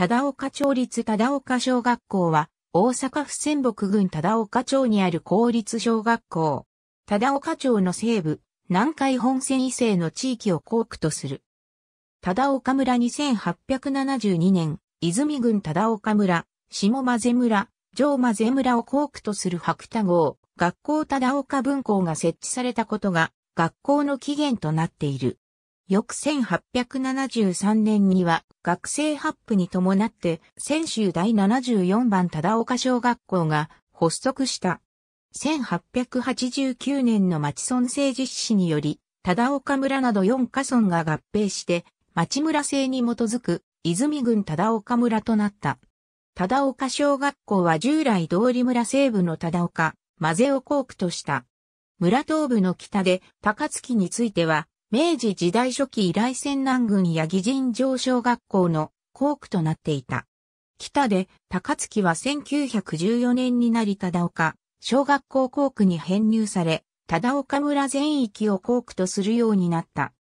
忠岡町立忠岡小学校は、大阪府仙北郡忠岡町にある公立小学校。忠岡町の西部、南海本線以西の地域を校区とする。忠岡村2872年、泉郡忠岡村、下混ぜ村、上混ぜ村を校区とする白田号、学校忠岡分校が設置されたことが、学校の起源となっている。翌1873年には学生発布に伴って泉州第74番忠岡小学校が発足した。1889年の町村政治史により、忠岡村など4カ村が合併して町村制に基づく泉郡忠岡村となった。忠岡小学校は従来通り村西部の忠岡、混ぜを校区とした。村東部の北で高槻については明治時代初期以来仙南郡や義人城小学校の校区となっていた。北で、高槻は1914年になり忠岡、小学校校区に編入され、忠岡村全域を校区とするようになった。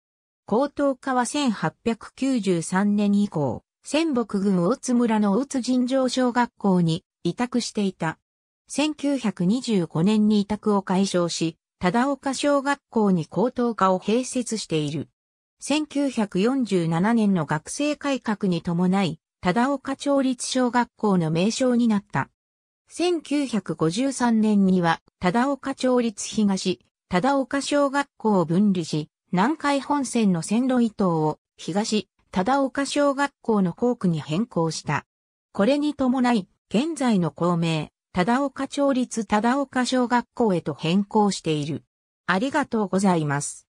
高等科は1893年以降、仙北郡大津村の大津尋常小学校に委託していた。1925年に委託を解消し、忠岡小学校に高等科を併設している。1947年の学生改革に伴い、忠岡町立小学校の名称になった。1953年には、忠岡町立東、忠岡小学校を分離し、南海本線の線路移動を東、忠岡小学校の校区に変更した。これに伴い、現在の校名、忠岡町立忠岡小学校へと変更している。ありがとうございます。